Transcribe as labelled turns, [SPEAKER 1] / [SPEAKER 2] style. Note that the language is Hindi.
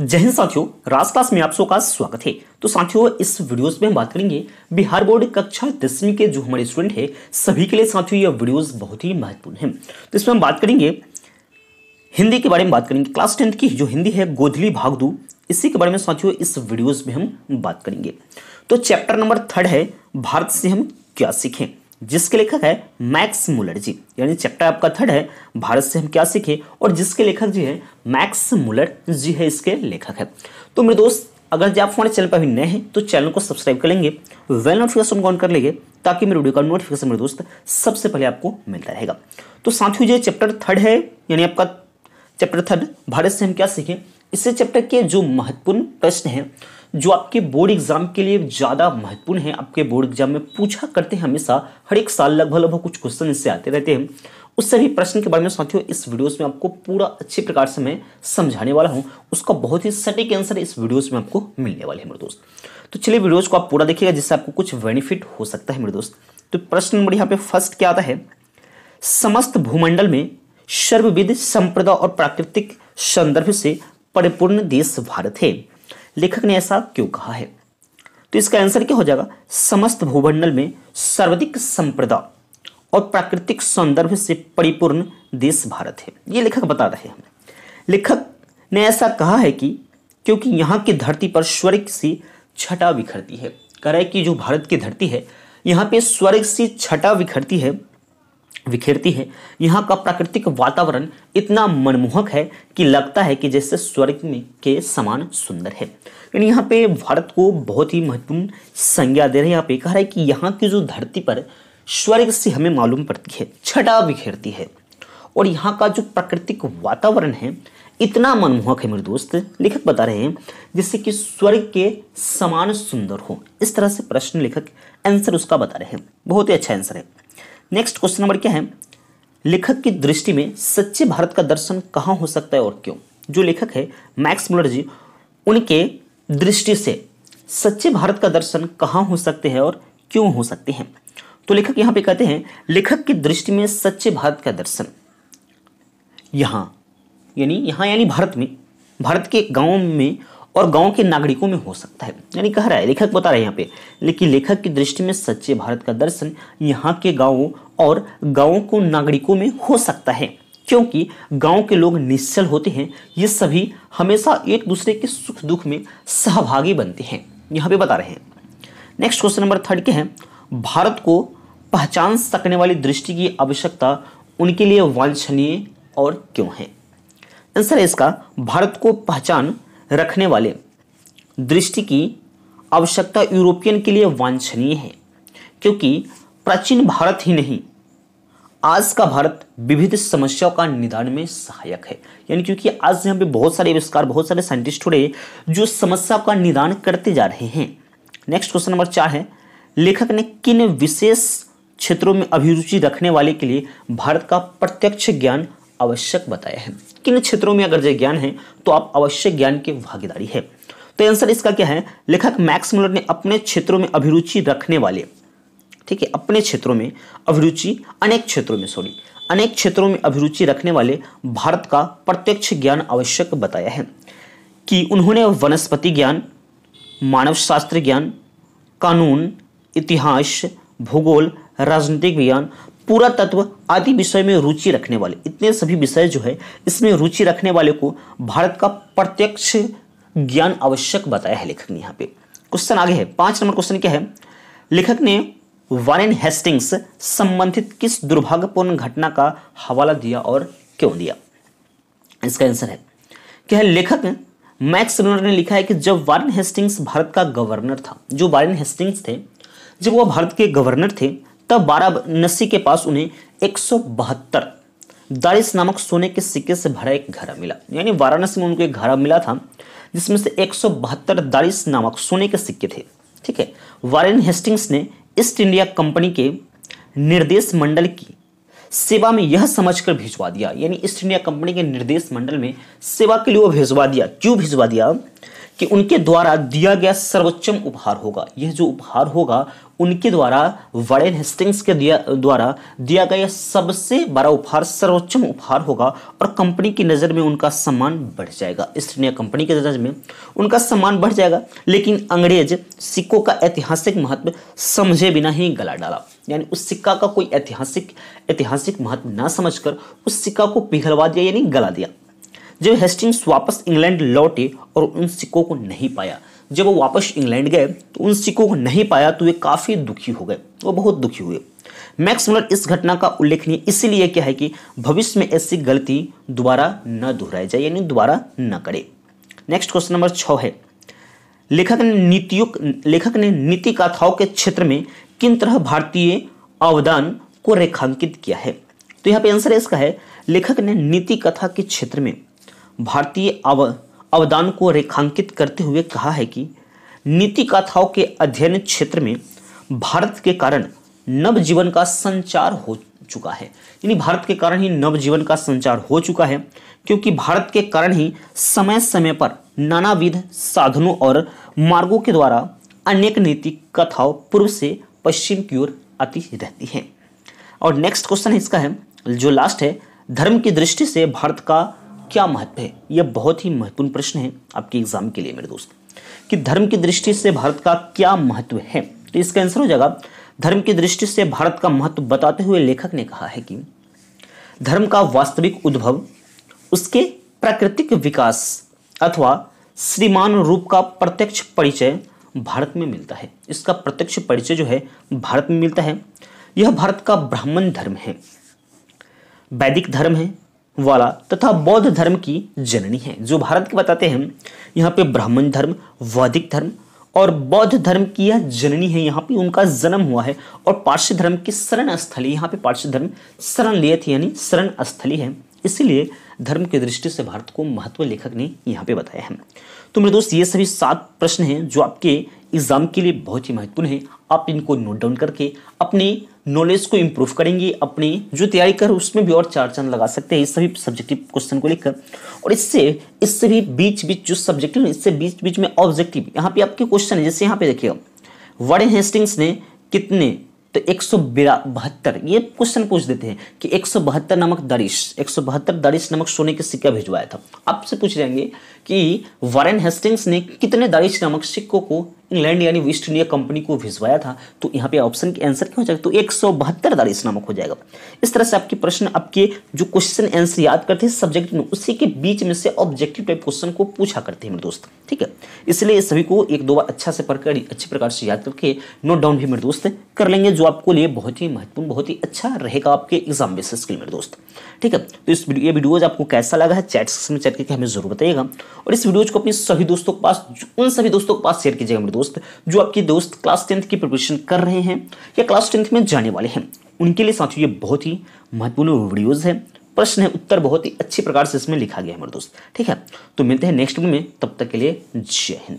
[SPEAKER 1] जय हिंद साथियों राज क्लास में आप सबका स्वागत है तो साथियों इस वीडियोस में हम बात करेंगे बिहार बोर्ड कक्षा दसवीं के जो हमारे स्टूडेंट है सभी के लिए साथियों ये वीडियोस बहुत ही महत्वपूर्ण है तो इसमें हम बात करेंगे हिंदी के बारे में बात करेंगे क्लास टेंथ की जो हिंदी है गोधली भागदू इसी के बारे में साथियों इस वीडियोज़ में हम बात करेंगे तो चैप्टर नंबर थर्ड है भारत से हम क्या सीखें जिसके लेखक है मैक्स मुलर जी यानी चैप्टर आपका थर्ड है भारत से हम क्या सीखे और जिसके लेखक जी है मैक्स मुलर जी है इसके लेखक है तो मेरे दोस्त अगर जो आप हमारे चैनल पर अभी नए हैं तो चैनल को सब्सक्राइब कर लेंगे वेल नोटिफिकेशन ऑन कर लेंगे ताकि मेरे वीडियो का नोटिफिकेशन मेरे दोस्त सबसे पहले आपको मिलता रहेगा तो साथ ही चैप्टर थर्ड है यानी आपका चैप्टर थर्ड भारत से हम क्या सीखें इससे चैप्टर के जो महत्वपूर्ण प्रश्न हैं जो आपके बोर्ड एग्जाम के लिए ज़्यादा महत्वपूर्ण है आपके बोर्ड एग्जाम में पूछा करते हैं हमेशा हर एक साल लगभग लगभग कुछ क्वेश्चन इससे आते रहते हैं उस सभी प्रश्न के बारे में साथियों इस वीडियोस में आपको पूरा अच्छे प्रकार से मैं समझाने वाला हूं उसका बहुत ही सटीक आंसर इस वीडियोस में आपको मिलने वाले हैं मेरे दोस्त तो चलिए वीडियोस को आप पूरा देखिएगा जिससे आपको कुछ बेनिफिट हो सकता है मेरे दोस्त तो प्रश्न नंबर यहाँ पे फर्स्ट क्या आता है समस्त भूमंडल में सर्वविध संप्रदा और प्राकृतिक संदर्भ से परिपूर्ण देश भारत है लेखक ने ऐसा क्यों कहा है तो इसका आंसर क्या हो जाएगा समस्त भूमंडल में सर्वाधिक संप्रदा और प्राकृतिक सौंदर्य से परिपूर्ण देश भारत है ये लेखक बता रहे हैं लेखक ने ऐसा कहा है कि क्योंकि यहाँ की धरती पर स्वर्ग सी छटा बिखरती है कह रहे कि जो भारत की धरती है यहाँ पे स्वर्ग सी छटा बिखरती है विखेरती है यहाँ का प्राकृतिक वातावरण इतना मनमोहक है कि लगता है कि जैसे स्वर्ग में के समान सुंदर है यानी यहाँ पे भारत को बहुत ही महत्वपूर्ण संज्ञा दे रहे हैं यहाँ पे कह रहा है कि यहाँ की जो धरती पर स्वर्ग से हमें मालूम पड़ती है छटा बिखेरती है और यहाँ का जो प्राकृतिक वातावरण है इतना मनमोहक है मेरे दोस्त लेखक बता रहे हैं जिससे कि स्वर्ग के समान सुंदर हो इस तरह से प्रश्न लेखक आंसर उसका बता रहे हैं बहुत ही अच्छा आंसर है नेक्स्ट क्वेश्चन नंबर क्या है लेखक की दृष्टि में सच्चे भारत का दर्शन कहाँ हो सकता है और क्यों जो लेखक है मैक्स मुलर जी उनके दृष्टि से सच्चे भारत का दर्शन कहाँ हो सकते हैं और क्यों हो सकते हैं तो लेखक यहाँ पे कहते हैं लेखक की दृष्टि में सच्चे भारत का दर्शन यहाँ यानी यहाँ यानी भारत में भारत के गाँव में और गांव के नागरिकों में हो सकता है यानी कह रहा है लेखक बता रहे हैं यहाँ पे लेकिन लेखक की दृष्टि में सच्चे भारत का दर्शन यहाँ के गाँवों और गाँव को नागरिकों में हो सकता है क्योंकि गांव के लोग निश्चल होते हैं ये सभी हमेशा एक दूसरे के सुख दुख में सहभागी बनते हैं यहाँ पे बता रहे हैं नेक्स्ट क्वेश्चन नंबर थर्ड के हैं भारत को पहचान सकने वाली दृष्टि की आवश्यकता उनके लिए वांछनीय और क्यों है आंसर है इसका भारत को पहचान रखने वाले दृष्टि की आवश्यकता यूरोपियन के लिए वांछनीय है क्योंकि प्राचीन भारत ही नहीं आज का भारत विविध समस्याओं का निदान में सहायक है यानी क्योंकि आज यहाँ पे बहुत सारे आविष्कार बहुत सारे साइंटिस्ट जुड़े जो समस्याओं का निदान करते जा रहे हैं नेक्स्ट क्वेश्चन नंबर चार है लेखक ने किन विशेष क्षेत्रों में अभिरुचि रखने वाले के लिए भारत का प्रत्यक्ष ज्ञान आवश्यक बताया है किन क्षेत्रों में अगर जय ज्ञान है तो आप अवश्य ज्ञान के भागीदारी है तो आंसर इसका क्या है लेखक मैक्स मुलर ने अपने क्षेत्रों में अभिरुचि रखने वाले ठीक है अपने क्षेत्रों में अभिरुचि अनेक क्षेत्रों में सॉरी अनेक क्षेत्रों में अभिरुचि रखने वाले भारत का प्रत्यक्ष ज्ञान आवश्यक बताया है कि उन्होंने वनस्पति ज्ञान मानव शास्त्र ज्ञान कानून इतिहास भूगोल राजनीतिक विज्ञान पूरा तत्व आदि विषय में रुचि रखने वाले इतने सभी विषय जो है इसमें रुचि रखने वाले को भारत का प्रत्यक्ष ज्ञान आवश्यक बताया है लेखक ने यहाँ पे क्वेश्चन आगे है पांच नंबर क्वेश्चन क्या है लेखक ने वारेन हेस्टिंग्स संबंधित किस दुर्भाग्यपूर्ण घटना का हवाला दिया और क्यों दिया इसका आंसर है क्या है लेखक मैक्स रेनर ने लिखा है कि जब वारेन हेस्टिंग्स भारत का गवर्नर था जो वारेन हेस्टिंग्स थे जब वो भारत के गवर्नर थे तब वाराणसी के पास उन्हें एक दारिस नामक सोने के सिक्के से भरा एक घरा मिला यानी वाराणसी में उनको एक घरा मिला था जिसमें से एक दारिस नामक सोने के सिक्के थे ठीक है वारेन हेस्टिंग्स ने ईस्ट इंडिया कंपनी के निर्देश मंडल की सेवा में यह समझकर भिजवा दिया यानी ईस्ट इंडिया कंपनी के निर्देश मंडल में सेवा के लिए वो भिजवा दिया क्यों भिजवा दिया कि उनके द्वारा दिया गया सर्वोच्चम उपहार होगा यह जो उपहार होगा उनके द्वारा वर्न हेस्टिंग्स के दिया द्वारा दिया गया सबसे बड़ा उपहार सर्वोच्चम उपहार होगा और कंपनी की नज़र में उनका सम्मान बढ़ जाएगा इसलिए कंपनी के नज़र में उनका सम्मान बढ़ जाएगा लेकिन अंग्रेज सिक्कों का ऐतिहासिक महत्व समझे बिना ही गला डाला यानी उस सिक्का का कोई ऐतिहासिक ऐतिहासिक महत्व ना समझकर उस सिक्का को पिघलवा दिया यानी गला दिया जब हेस्टिंग्स वापस इंग्लैंड लौटे और उन सिक्कों को नहीं पाया जब वो वापस इंग्लैंड गए तो उन सिक्कों को नहीं पाया तो वे काफ़ी दुखी हो गए वो बहुत दुखी हुए मैक्स मुलर इस घटना का उल्लेखनीय इसलिए क्या है कि भविष्य में ऐसी गलती दोबारा न दोहराई जाए यानी दोबारा न करे नेक्स्ट क्वेश्चन नंबर छः है लेखक ने नीतियों लेखक ने नीति कथाओं के क्षेत्र में किन तरह भारतीय अवदान को रेखांकित किया है तो यहाँ पे आंसर इसका है लेखक ने नीति कथा के क्षेत्र में भारतीय अव अवदान को रेखांकित करते हुए कहा है कि नीति कथाओं के अध्ययन क्षेत्र में भारत के कारण नवजीवन का संचार हो चुका है यानी भारत के कारण ही नवजीवन का संचार हो चुका है क्योंकि भारत के कारण ही समय समय पर नानाविध साधनों और मार्गों के द्वारा अनेक नीति कथाओं पूर्व से पश्चिम की ओर आती रहती हैं और नेक्स्ट क्वेश्चन इसका है जो लास्ट है धर्म की दृष्टि से भारत का क्या महत्व है यह बहुत ही महत्वपूर्ण प्रश्न है आपके एग्जाम के लिए मेरे दोस्त कि धर्म की दृष्टि से भारत का क्या महत्व है तो इसका आंसर हो जाएगा धर्म की दृष्टि से भारत का महत्व बताते हुए लेखक ने कहा है कि धर्म का वास्तविक उद्भव उसके प्राकृतिक विकास अथवा श्रीमान रूप का प्रत्यक्ष परिचय भारत में मिलता है इसका प्रत्यक्ष परिचय जो है भारत में मिलता है यह भारत का ब्राह्मण धर्म है वैदिक धर्म है वाला तथा बौद्ध धर्म की जननी है जो भारत के बताते हैं यहाँ पे ब्राह्मण धर्म वैदिक धर्म और बौद्ध धर्म की यह जननी है यहाँ पे उनका जन्म हुआ है और पार्श्व धर्म की शरण स्थली यहाँ पे पार्श्व धर्म शरण लिए थे यानी शरण स्थली है इसीलिए धर्म की दृष्टि से भारत को महत्व लेखक ने यहाँ पे बताया है तो मेरे दोस्त ये सभी सात प्रश्न हैं जो आपके एग्जाम के लिए बहुत ही महत्वपूर्ण है आप इनको नोट डाउन करके अपने नॉलेज को इम्प्रूव करेंगे अपनी जो तैयारी कर उसमें भी और चार चांद लगा सकते हैं इस सभी सब्जेक्टिव क्वेश्चन को लेकर और इससे इससे भी बीच बीच जो सब्जेक्टिव इससे बीच बीच में ऑब्जेक्टिव यहाँ पे आपके क्वेश्चन है जैसे यहाँ पे देखिए वर्ड हेस्टिंग्स ने कितने तो एक सौ बहत्तर ये क्वेश्चन पूछ देते हैं कि एक सौ बहत्तर नामक दरिश एक सौ बहत्तर दरिश नामक सोने के सिक्का भिजवाया था आपसे पूछ लेंगे कि वारेन हेस्टिंग्स ने कितने दरिश नामक सिक्कों को इंग्लैंड यानी वेस्ट इंडिया कंपनी को भिजवाया था तो यहाँ पे ऑप्शन के आंसर क्या हो जाएगा तो एक सौ बहत्तर दारिस नामक हो जाएगा इस तरह से आपके प्रश्न आपके जो क्वेश्चन आंसर याद करते हैं सब्जेक्ट में उसी के बीच में से ऑब्जेक्टिव टाइप क्वेश्चन को पूछा करते हैं मेरे दोस्त ठीक है इसलिए सभी को एक दो बार अच्छा से पढ़कर अच्छे प्रकार से याद करके नोट डाउन भी मेरे दोस्त कर लेंगे जो आपको लिए बहुत ही महत्वपूर्ण बहुत ही अच्छा रहेगा आपके एग्जाम बेसिस के लिए मेरे दोस्त ठीक है तो इस ये वीडियोज आपको कैसा लगा है चैट सेक्शन में चैट करके हमें जरूर बताइएगा और इस वीडियोज को अपने सभी दोस्तों के पास उन सभी दोस्तों के पास शेयर कीजिएगा मेरे दोस्त जो आपके दोस्त क्लास टेंथ की प्रिपरेशन कर रहे हैं या क्लास टेंथ में जाने वाले हैं उनके लिए साथियों ये बहुत ही महत्वपूर्ण वीडियोज़ है प्रश्न है उत्तर बहुत ही अच्छे प्रकार से इसमें लिखा गया है मेरे दोस्त ठीक है तो मिलते हैं नेक्स्ट वीडियो में तब तक के लिए जय हिंद